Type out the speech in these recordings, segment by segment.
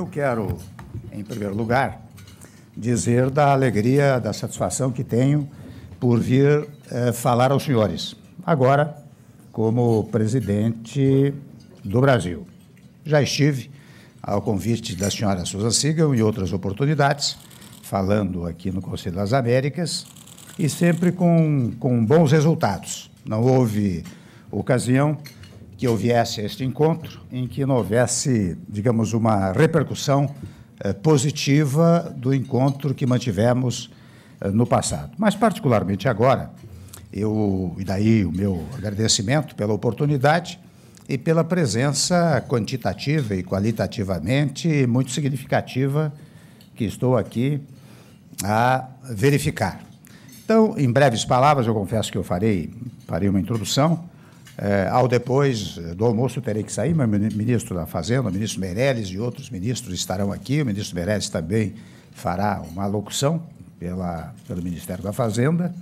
eu quero, em primeiro lugar, dizer da alegria, da satisfação que tenho por vir eh, falar aos senhores, agora como presidente do Brasil. Já estive, ao convite da senhora Susan Sigel e outras oportunidades, falando aqui no Conselho das Américas, e sempre com, com bons resultados. Não houve ocasião que eu viesse a este encontro em que não houvesse, digamos, uma repercussão eh, positiva do encontro que mantivemos eh, no passado. Mas, particularmente agora, eu, e daí o meu agradecimento pela oportunidade e pela presença quantitativa e qualitativamente muito significativa que estou aqui a verificar. Então, em breves palavras, eu confesso que eu farei, farei uma introdução é, ao depois do almoço terei que sair, mas o ministro da Fazenda, o ministro Meirelles e outros ministros estarão aqui. O ministro Meirelles também fará uma locução pela, pelo Ministério da Fazenda.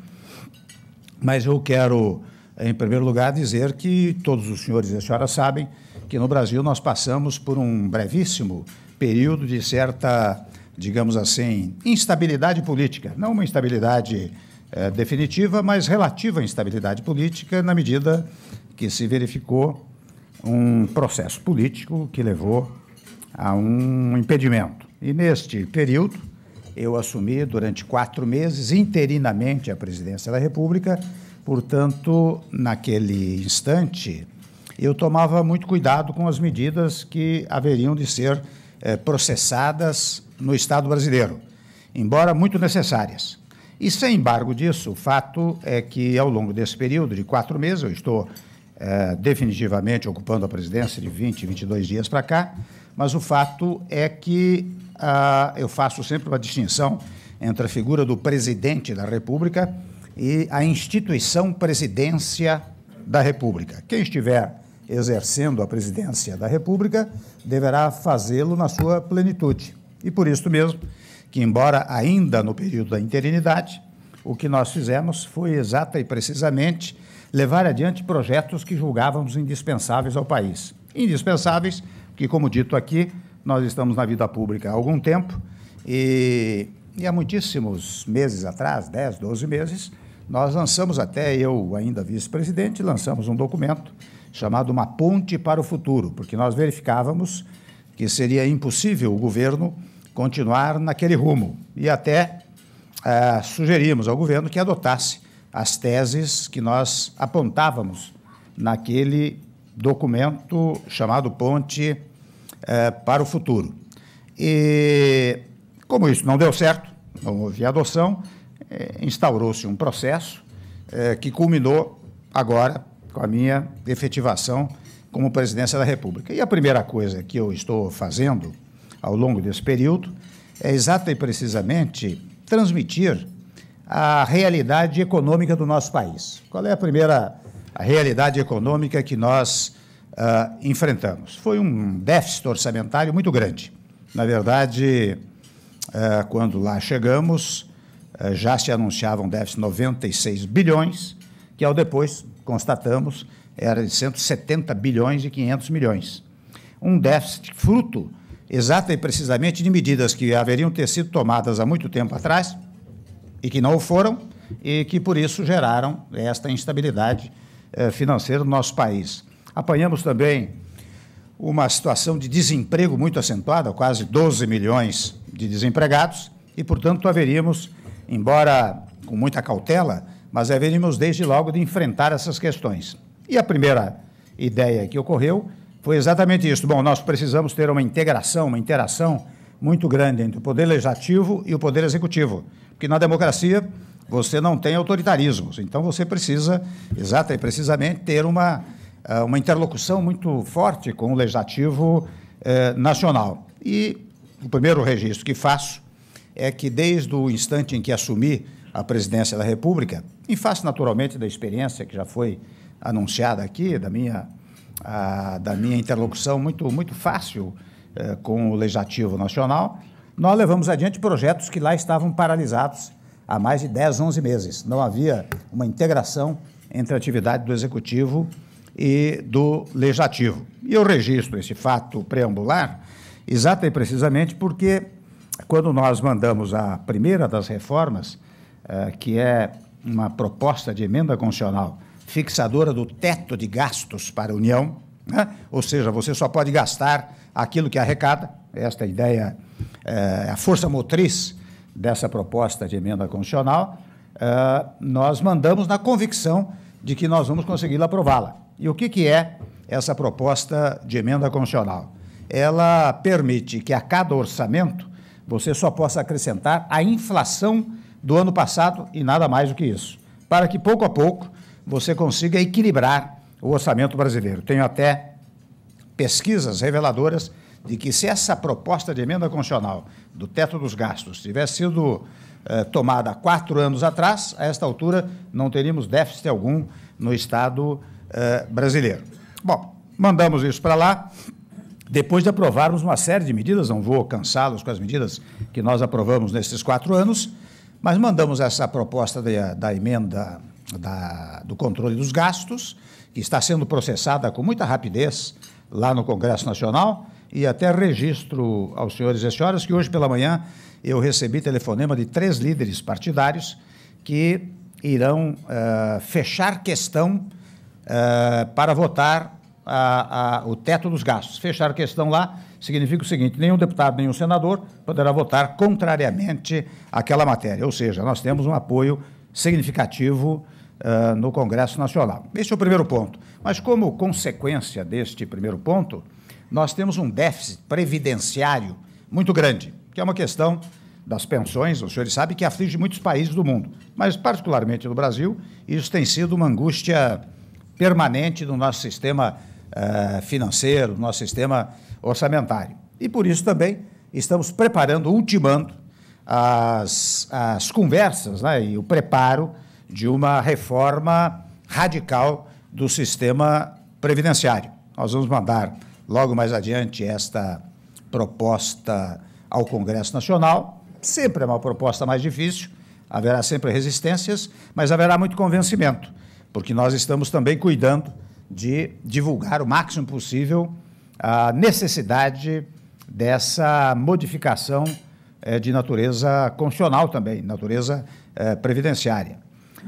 Mas eu quero, em primeiro lugar, dizer que todos os senhores e as senhoras sabem que no Brasil nós passamos por um brevíssimo período de certa, digamos assim, instabilidade política. Não uma instabilidade é, definitiva, mas relativa à instabilidade política, na medida que se verificou um processo político que levou a um impedimento. E neste período, eu assumi durante quatro meses, interinamente, a presidência da República. Portanto, naquele instante, eu tomava muito cuidado com as medidas que haveriam de ser eh, processadas no Estado brasileiro, embora muito necessárias. E, sem embargo disso, o fato é que, ao longo desse período de quatro meses, eu estou é, definitivamente ocupando a presidência de 20, 22 dias para cá, mas o fato é que ah, eu faço sempre uma distinção entre a figura do presidente da República e a instituição presidência da República. Quem estiver exercendo a presidência da República deverá fazê-lo na sua plenitude. E por isso mesmo que, embora ainda no período da interinidade, o que nós fizemos foi exata e precisamente levar adiante projetos que julgávamos indispensáveis ao país. Indispensáveis, que, como dito aqui, nós estamos na vida pública há algum tempo e, e há muitíssimos meses atrás 10, 12 meses nós lançamos até eu, ainda vice-presidente, lançamos um documento chamado Uma Ponte para o Futuro, porque nós verificávamos que seria impossível o governo continuar naquele rumo. E até ah, sugerimos ao governo que adotasse as teses que nós apontávamos naquele documento chamado Ponte eh, para o Futuro. E, como isso não deu certo, não houve adoção, eh, instaurou-se um processo eh, que culminou agora com a minha efetivação como presidência da República. E a primeira coisa que eu estou fazendo ao longo desse período é exata e precisamente transmitir a realidade econômica do nosso país. Qual é a primeira realidade econômica que nós uh, enfrentamos? Foi um déficit orçamentário muito grande. Na verdade, uh, quando lá chegamos, uh, já se anunciava um déficit de 96 bilhões, que ao depois constatamos era de 170 bilhões e 500 milhões. Um déficit fruto exata e precisamente de medidas que haveriam ter sido tomadas há muito tempo atrás, e que não o foram, e que por isso geraram esta instabilidade eh, financeira no nosso país. Apanhamos também uma situação de desemprego muito acentuada, quase 12 milhões de desempregados, e, portanto, haveríamos, embora com muita cautela, mas haveríamos desde logo de enfrentar essas questões. E a primeira ideia que ocorreu foi exatamente isso. Bom, nós precisamos ter uma integração, uma interação muito grande entre o poder legislativo e o poder executivo. Porque na democracia você não tem autoritarismos. Então você precisa, exata e precisamente, ter uma, eh, uma interlocução muito forte com o legislativo eh, nacional. E o primeiro registro que faço é que, desde o instante em que assumi a presidência da República, em face naturalmente da experiência que já foi anunciada aqui, da minha, a, ah, da minha interlocução muito, muito fácil é, com o Legislativo Nacional, nós levamos adiante projetos que lá estavam paralisados há mais de 10, 11 meses. Não havia uma integração entre a atividade do Executivo e do Legislativo. E eu registro esse fato preambular exato e precisamente porque, quando nós mandamos a primeira das reformas, é, que é uma proposta de emenda constitucional fixadora do teto de gastos para a União, né? ou seja, você só pode gastar aquilo que arrecada, esta ideia, eh, é, a força motriz dessa proposta de emenda constitucional, é, nós mandamos na convicção de que nós vamos conseguir aprová-la. E o que, que é essa proposta de emenda constitucional? Ela permite que a cada orçamento você só possa acrescentar a inflação do ano passado e nada mais do que isso, para que pouco a pouco você consiga equilibrar o orçamento brasileiro. Tenho até pesquisas reveladoras de que se essa proposta de emenda constitucional do teto dos gastos tivesse sido eh, tomada há quatro anos atrás, a esta altura não teríamos déficit algum no Estado eh, brasileiro. Bom, mandamos isso para lá. Depois de aprovarmos uma série de medidas, não vou cansá-los com as medidas que nós aprovamos nesses quatro anos, mas mandamos essa proposta de, da emenda da, do controle dos gastos, que está sendo processada com muita rapidez lá no Congresso Nacional e até registro aos senhores e senhoras que hoje pela manhã eu recebi telefonema de três líderes partidários que irão uh, fechar questão uh, para votar a, a, o teto dos gastos. Fechar questão lá significa o seguinte: nenhum deputado, nenhum senador poderá votar contrariamente àquela matéria. Ou seja, nós temos um apoio significativo uh, no Congresso Nacional. Este é o primeiro ponto. Mas, como consequência deste primeiro ponto, nós temos um déficit previdenciário muito grande, que é uma questão das pensões, os senhores sabem que aflige muitos países do mundo, mas particularmente no Brasil, isso tem sido uma angústia permanente no nosso sistema eh, financeiro, no nosso sistema orçamentário. E por isso também estamos preparando, ultimando as, as conversas né, e o preparo de uma reforma radical do sistema previdenciário. Nós vamos mandar logo mais adiante esta proposta ao Congresso Nacional. Sempre é uma proposta mais difícil, haverá sempre resistências, mas haverá muito convencimento, porque nós estamos também cuidando de divulgar o máximo possível a necessidade dessa modificação é, de natureza constitucional também, natureza é, previdenciária.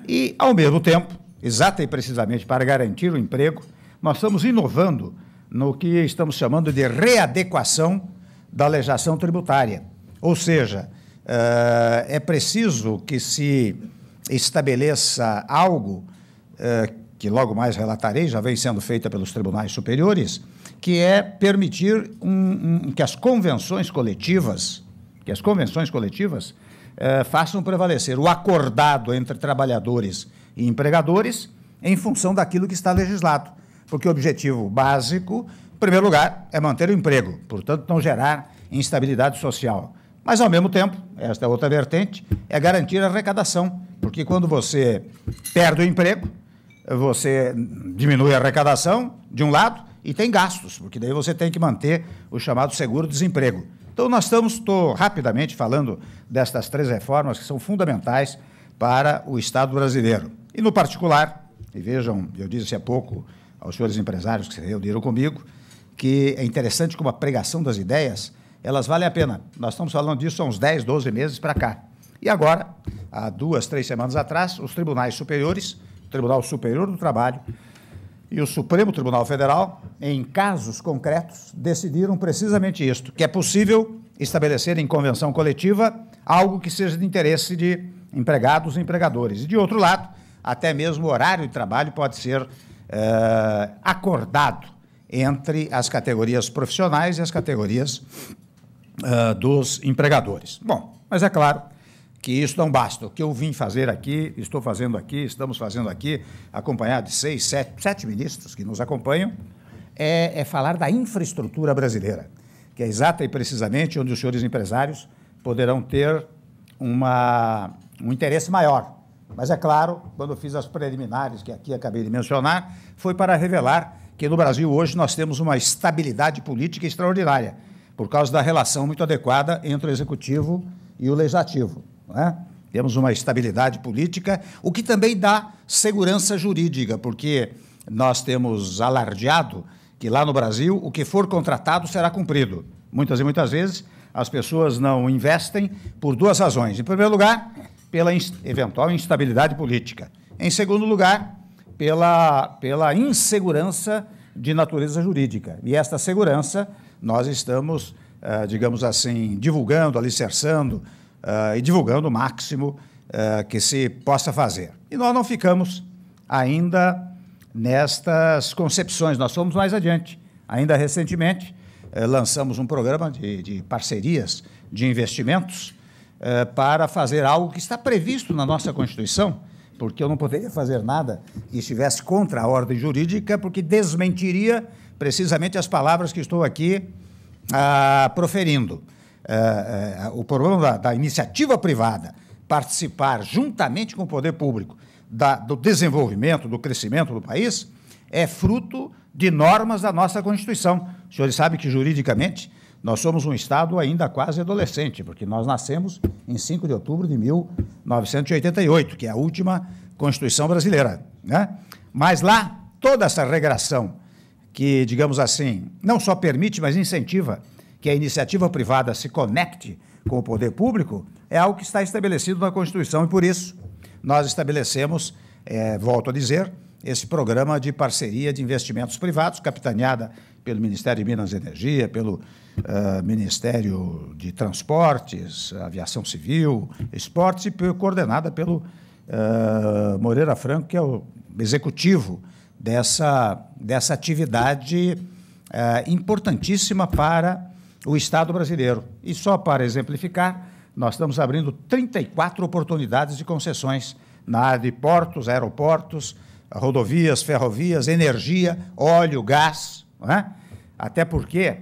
E, ao mesmo tempo, exata e precisamente para garantir o emprego, nós estamos inovando no que estamos chamando de readequação da legislação tributária. Ou seja, eh, é preciso que se estabeleça algo eh, que logo mais relatarei, já vem sendo feita pelos tribunais superiores, que é permitir um, um, que as convenções coletivas, que as convenções coletivas eh, façam prevalecer o acordado entre trabalhadores e empregadores em função daquilo que está legislado. Porque o objetivo básico, em primeiro lugar, é manter o emprego, portanto, não gerar instabilidade social. Mas, ao mesmo tempo, esta é outra vertente, é garantir a arrecadação. Porque quando você perde o emprego, você diminui a arrecadação, de um lado, e tem gastos, porque daí você tem que manter o chamado seguro-desemprego. Então, nós estamos, estou rapidamente falando destas três reformas que são fundamentais para o Estado brasileiro. E no particular, e vejam, eu disse há pouco aos senhores empresários que se reuniram comigo, que é interessante como a pregação das ideias, elas valem a pena. Nós estamos falando disso há uns 10, 12 meses para cá. E agora, há duas, três semanas atrás, os tribunais superiores, o Tribunal Superior do Trabalho e o Supremo Tribunal Federal, em casos concretos, decidiram precisamente isto, que é possível estabelecer em convenção coletiva algo que seja de interesse de empregados e empregadores. E, de outro lado, até mesmo o horário de trabalho pode ser eh, acordado entre as categorias profissionais e as categorias eh, dos empregadores. Bom, mas é claro que isso não basta. O que eu vim fazer aqui, estou fazendo aqui, estamos fazendo aqui, acompanhado de seis, sete, sete ministros que nos acompanham, é, é falar da infraestrutura brasileira, que é exata e precisamente onde os senhores empresários poderão ter uma, um interesse maior mas é claro, quando eu fiz as preliminares, que aqui acabei de mencionar, foi para revelar que no Brasil hoje nós temos uma estabilidade política extraordinária, por causa da relação muito adequada entre o executivo e o legislativo. É? Temos uma estabilidade política, o que também dá segurança jurídica, porque nós temos alardeado que lá no Brasil o que for contratado será cumprido. Muitas e muitas vezes as pessoas não investem por duas razões. Em primeiro lugar, pela in eventual instabilidade política. Em segundo lugar, pela, pela insegurança de natureza jurídica. E esta segurança nós estamos, eh, digamos assim, divulgando, alicerçando eh, e divulgando o máximo eh, que se possa fazer. E nós não ficamos ainda nestas concepções, nós fomos mais adiante. Ainda recentemente, lançamos um programa de, de parcerias de investimentos eh, para fazer algo que está previsto na nossa Constituição, porque eu não poderia fazer nada que estivesse contra a ordem jurídica, porque desmentiria precisamente as palavras que estou aqui ah, proferindo. Ah, ah, o problema da, da, iniciativa privada participar juntamente com o poder público da, do desenvolvimento, do crescimento do país, é fruto de normas da nossa Constituição. Os senhores sabem que, juridicamente, nós somos um Estado ainda quase adolescente, porque nós nascemos em 5 de outubro de 1988, que é a última Constituição brasileira. Né? Mas lá, toda essa regração, que, digamos assim, não só permite, mas incentiva que a iniciativa privada se conecte com o poder público, é algo que está estabelecido na Constituição e, por isso, nós estabelecemos, é, volto a dizer, esse programa de parceria de investimentos privados, capitaneada pelo Ministério de Minas e Energia, pelo uh, Ministério de Transportes, Aviação Civil, Esportes, e coordenada pelo uh, Moreira Franco, que é o executivo dessa, dessa atividade uh, importantíssima para o Estado brasileiro. E só para exemplificar, nós estamos abrindo 34 oportunidades de concessões na área de portos, aeroportos, rodovias, ferrovias, energia, óleo, gás, é? até porque,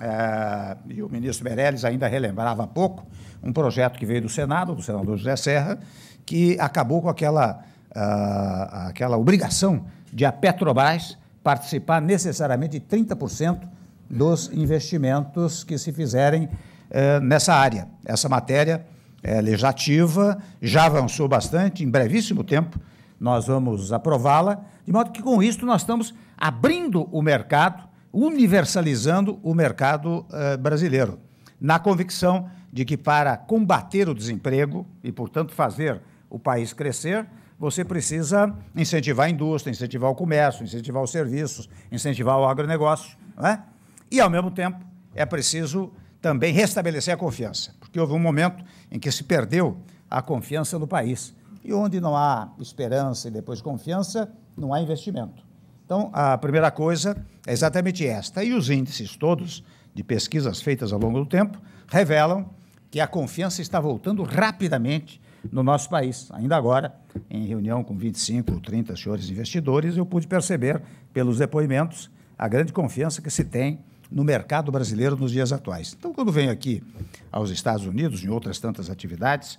é, e o ministro Meirelles ainda relembrava há pouco, um projeto que veio do Senado, do senador José Serra, que acabou com aquela, uh, aquela obrigação de a Petrobras participar necessariamente de 30% dos investimentos que se fizerem uh, nessa área. Essa matéria é legislativa já avançou bastante, em brevíssimo tempo nós vamos aprová-la, de modo que com isso nós estamos abrindo o mercado, universalizando o mercado eh, brasileiro, na convicção de que para combater o desemprego e, portanto, fazer o país crescer, você precisa incentivar a indústria, incentivar o comércio, incentivar os serviços, incentivar o agronegócio, não é? E, ao mesmo tempo, é preciso também restabelecer a confiança, porque houve um momento em que se perdeu a confiança no país. E onde não há esperança e depois confiança, não há investimento. Então, a primeira coisa é exatamente esta. E os índices todos de pesquisas feitas ao longo do tempo revelam que a confiança está voltando rapidamente no nosso país. Ainda agora, em reunião com 25 ou 30 senhores investidores, eu pude perceber, pelos depoimentos, a grande confiança que se tem no mercado brasileiro nos dias atuais. Então, quando venho aqui aos Estados Unidos, em outras tantas atividades,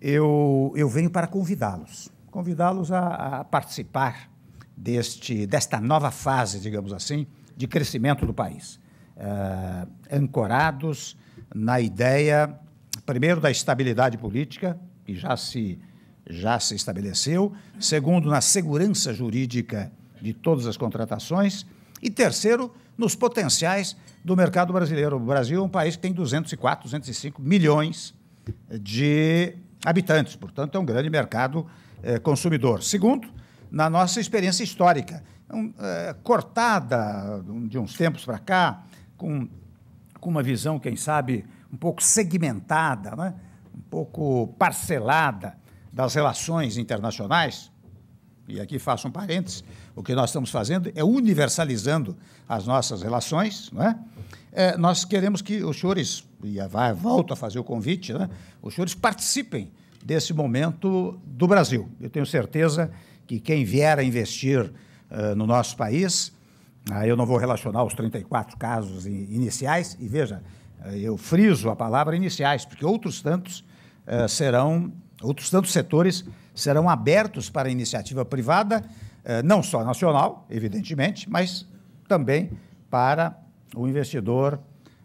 eu, eu venho para convidá-los, convidá-los a, a, participar deste, desta nova fase, digamos assim, de crescimento do país, uh, ancorados na ideia, primeiro, da estabilidade política, que já se, já se estabeleceu, segundo, na segurança jurídica de todas as contratações, e terceiro, nos potenciais do mercado brasileiro. O Brasil é um país que tem 204, 205 milhões de habitantes, portanto, é um grande mercado eh, consumidor. Segundo, na nossa experiência histórica, então, eh, um, cortada de uns tempos para cá, com, com uma visão, quem sabe, um pouco segmentada, né? um pouco parcelada das relações internacionais, e aqui faço um parênteses, o que nós estamos fazendo é universalizando as nossas relações, não é? é nós queremos que os senhores, e vai, volto a fazer o convite, né? os senhores participem desse momento do Brasil. Eu tenho certeza que quem vier a investir uh, no nosso país, uh, eu não vou relacionar os 34 casos iniciais, e veja, uh, eu friso a palavra iniciais, porque outros tantos eh, serão, outros tantos setores serão abertos para a iniciativa privada, eh, não só nacional, evidentemente, mas também para o investidor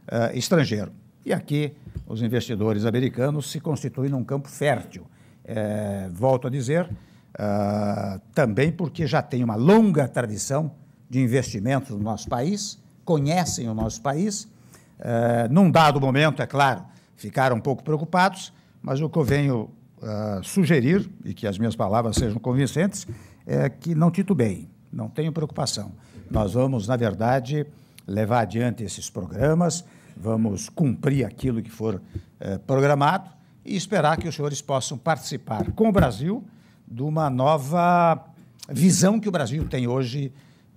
eh, estrangeiro. E aqui os investidores americanos se constituem num campo fértil. É, volto a dizer, também porque já tem uma longa tradição de investimentos no nosso país, conhecem o nosso país. num dado momento, é claro, ficaram um pouco preocupados, mas o que eu venho uh, sugerir, e que as minhas palavras sejam convincentes, é que não bem não tenham preocupação. Nós vamos, na verdade, levar adiante esses programas, vamos cumprir aquilo que for uh, programado e esperar que os senhores possam participar com o Brasil de uma nova visão que o Brasil tem hoje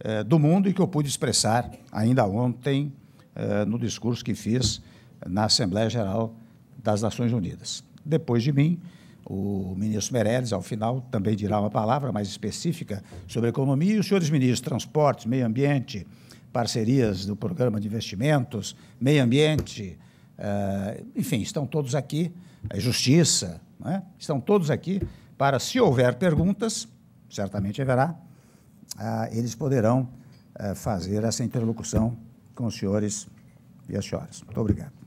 uh, do mundo e que eu pude expressar ainda ontem eh, no discurso que fiz na Assembleia Geral das Nações Unidas. Depois de mim, o ministro Meirelles, ao final, também dirá uma palavra mais específica sobre economia, e os senhores ministros Transportes, Meio Ambiente, parcerias do Programa de Investimentos, Meio Ambiente, uh, enfim, estão todos aqui, é Justiça, é? estão todos aqui para, se houver perguntas, certamente haverá, uh, eles poderão uh, fazer essa interlocução com os senhores e as senhoras. Muito obrigado.